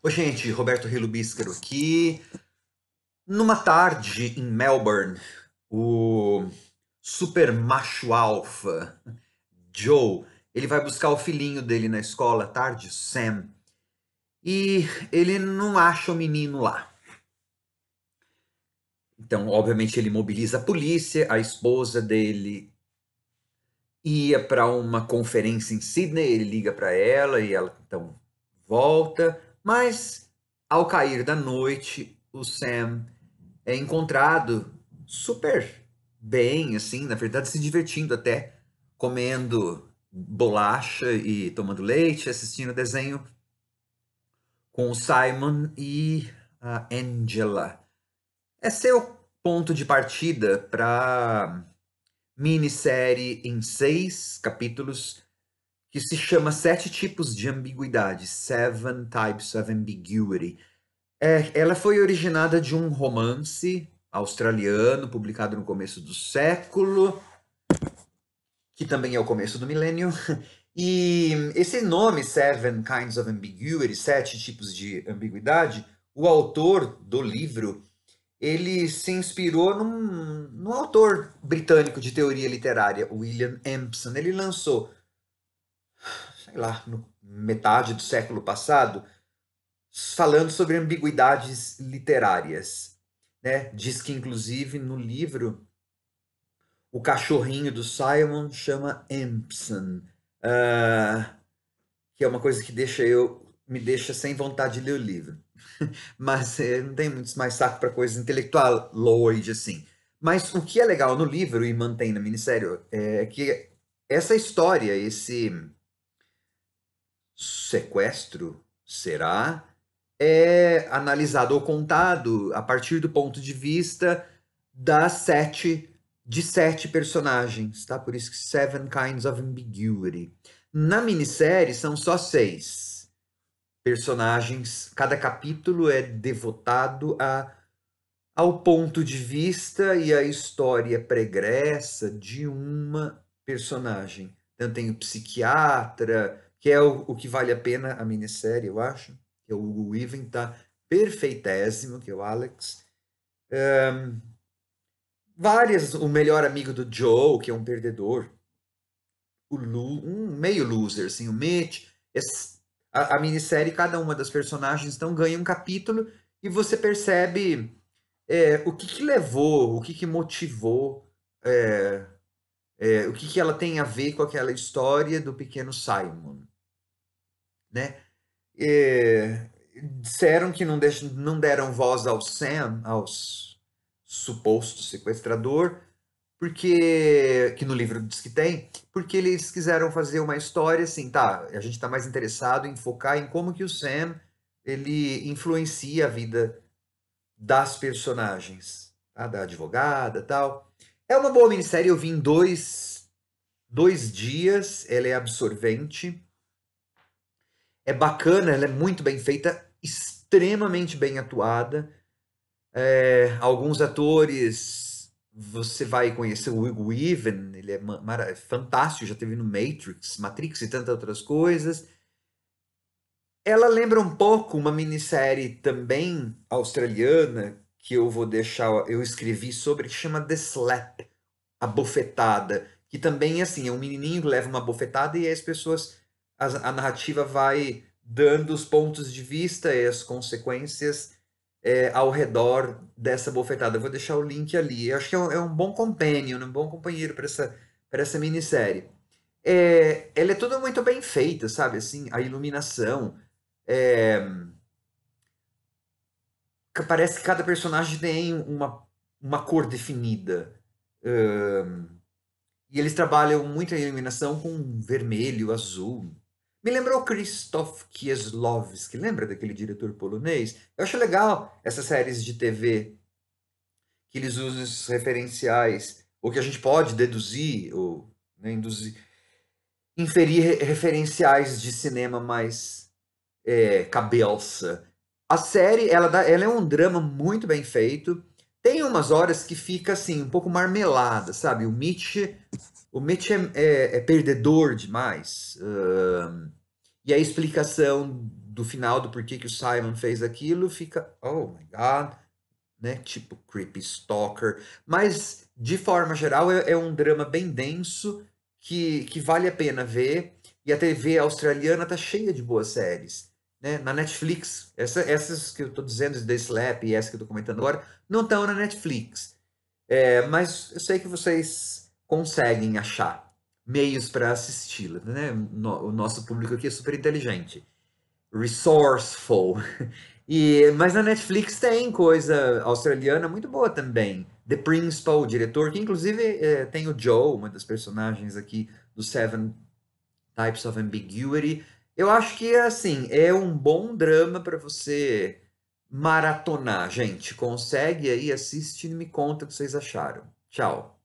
Oi, gente, Roberto Rilo Bíscaro aqui. Numa tarde em Melbourne, o super macho alfa Joe, ele vai buscar o filhinho dele na escola à tarde, Sam, e ele não acha o menino lá. Então, obviamente, ele mobiliza a polícia, a esposa dele ia para uma conferência em Sydney, ele liga para ela e ela então volta mas, ao cair da noite, o Sam é encontrado super bem, assim, na verdade, se divertindo até, comendo bolacha e tomando leite, assistindo desenho com o Simon e a Angela. é seu ponto de partida para minissérie em seis capítulos que se chama Sete Tipos de Ambiguidade, Seven Types of Ambiguity. É, ela foi originada de um romance australiano, publicado no começo do século, que também é o começo do milênio. E esse nome, Seven Kinds of Ambiguity, Sete Tipos de Ambiguidade, o autor do livro, ele se inspirou num, num autor britânico de teoria literária, William Empson. Ele lançou sei lá, metade do século passado, falando sobre ambiguidades literárias. Né? Diz que, inclusive, no livro, o cachorrinho do Simon chama Empson, uh, que é uma coisa que deixa eu me deixa sem vontade de ler o livro. Mas é, não tem muito mais saco para coisa intelectual, Lloyd, assim. Mas o que é legal no livro e mantém na minissérie é que essa história, esse sequestro será é analisado ou contado a partir do ponto de vista das sete de sete personagens, tá? Por isso que Seven Kinds of Ambiguity. Na minissérie são só seis personagens. Cada capítulo é devotado a ao ponto de vista e à história pregressa de uma personagem. Então tem o psiquiatra, que é o, o que vale a pena a minissérie, eu acho. Que é o Hugo Weaving tá perfeitésimo, que é o Alex. Um, várias, o melhor amigo do Joe, que é um perdedor. O Lu, um meio loser, assim, o Mitch. Esse, a, a minissérie, cada uma das personagens, então, ganha um capítulo e você percebe é, o que, que, levou, o que, que motivou, é, é, o que, que ela tem a ver com aquela história do pequeno Simon né? E disseram que não, deixam, não deram voz ao Sam, aos suposto sequestrador, porque que no livro diz que tem, porque eles quiseram fazer uma história assim, tá? A gente está mais interessado em focar em como que o Sam ele influencia a vida das personagens, tá? da advogada, tal. É uma boa minissérie, eu vi em dois, dois dias, ela é absorvente é bacana, ela é muito bem feita, extremamente bem atuada. É, alguns atores você vai conhecer o Hugo Even, ele é, é fantástico, já teve no Matrix, Matrix e tantas outras coisas. Ela lembra um pouco uma minissérie também australiana que eu vou deixar, eu escrevi sobre que chama The Slap, a bofetada, que também assim é um menininho que leva uma bofetada e as pessoas a, a narrativa vai dando os pontos de vista e as consequências é, ao redor dessa bofetada. Eu vou deixar o link ali. Eu acho que é um, é um bom companion, um bom companheiro para essa, essa minissérie. É, ela é toda muito bem feita, sabe? Assim, a iluminação. É... Parece que cada personagem tem uma, uma cor definida. Um... E eles trabalham muito a iluminação com vermelho, azul, me lembrou Krzysztof Kieslowski, lembra daquele diretor polonês? Eu acho legal essas séries de TV que eles usam esses referenciais, ou que a gente pode deduzir, ou né, induzir, inferir referenciais de cinema mais é, cabeça. A série, ela, dá, ela é um drama muito bem feito, tem umas horas que fica assim, um pouco marmelada, sabe? O Mitch, o Mitch é, é, é perdedor demais. Uh, e a explicação do final do porquê que o Simon fez aquilo fica, oh my god, né? Tipo creepy stalker. Mas de forma geral é, é um drama bem denso que, que vale a pena ver. E a TV australiana tá cheia de boas séries né, na Netflix. Essa, essas que eu estou dizendo, The Slap e essa que eu estou comentando agora, não estão na Netflix. É, mas eu sei que vocês conseguem achar meios para assisti-la. Né? o nosso público aqui é super inteligente. Resourceful. E, mas na Netflix tem coisa australiana muito boa também. The Principal, o diretor, que inclusive é, tem o Joe, uma das personagens aqui do Seven Types of Ambiguity, eu acho que, assim, é um bom drama para você maratonar, gente. Consegue aí, assiste e me conta o que vocês acharam. Tchau.